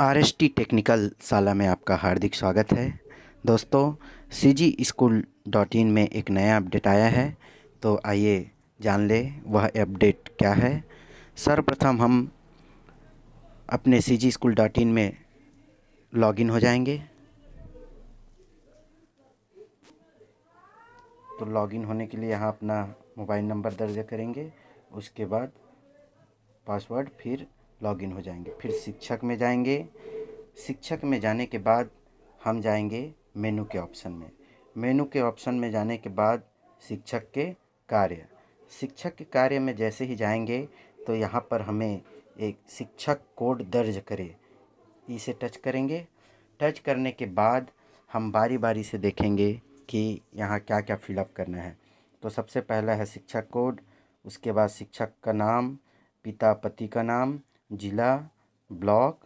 R S T technical शाला में आपका हार्दिक स्वागत है दोस्तों सी जी स्कूल डॉट इन में एक नया अपडेट आया है तो आइए जान ले वह अपडेट क्या है सर्वप्रथम हम अपने सी जी स्कूल डॉट इन में लॉगिन हो जाएंगे तो लॉगिन होने के लिए यहाँ अपना मोबाइल नंबर दर्ज करेंगे उसके बाद पासवर्ड फिर लॉगिन हो जाएंगे फिर शिक्षक में जाएंगे शिक्षक में जाने के बाद हम जाएंगे मेनू के ऑप्शन में मेनू के ऑप्शन में जाने के बाद शिक्षक के कार्य शिक्षक के कार्य में जैसे ही जाएंगे तो यहाँ पर हमें एक शिक्षक कोड दर्ज करें इसे e टच करेंगे टच करने के बाद हम बारी बारी से देखेंगे कि यहाँ क्या क्या फिलअप करना है तो सबसे पहला है शिक्षक कोड उसके बाद शिक्षक का नाम पिता पति का नाम जिला ब्लॉक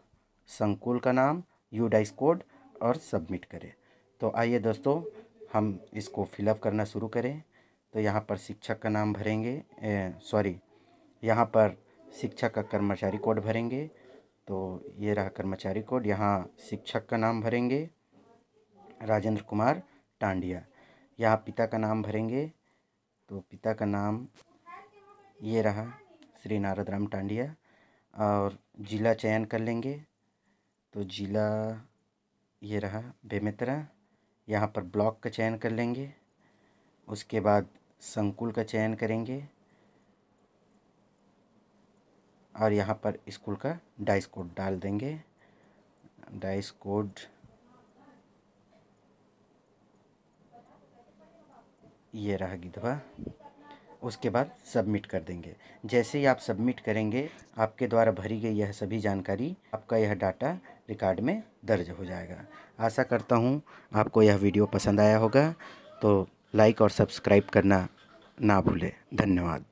संकुल का नाम यूडाइस कोड और सबमिट करें तो आइए दोस्तों हम इसको फिलअप करना शुरू करें तो यहाँ पर शिक्षक का नाम भरेंगे सॉरी यहाँ पर शिक्षक का कर्मचारी कोड भरेंगे तो ये रहा कर्मचारी कोड यहाँ शिक्षक का नाम भरेंगे राजेंद्र कुमार टांडिया यहाँ पिता का नाम भरेंगे तो पिता का नाम ये रहा श्री नारद राम टांडिया और ज़िला चयन कर लेंगे तो ज़िला ये रहा बेमित्रा यहाँ पर ब्लॉक का चयन कर लेंगे उसके बाद संकुल का चयन करेंगे और यहाँ पर स्कूल का डाइस कोड डाल देंगे डाइस कोड ये रहा गिधवा उसके बाद सबमिट कर देंगे जैसे ही आप सबमिट करेंगे आपके द्वारा भरी गई यह सभी जानकारी आपका यह डाटा रिकॉर्ड में दर्ज हो जाएगा आशा करता हूँ आपको यह वीडियो पसंद आया होगा तो लाइक और सब्सक्राइब करना ना भूलें धन्यवाद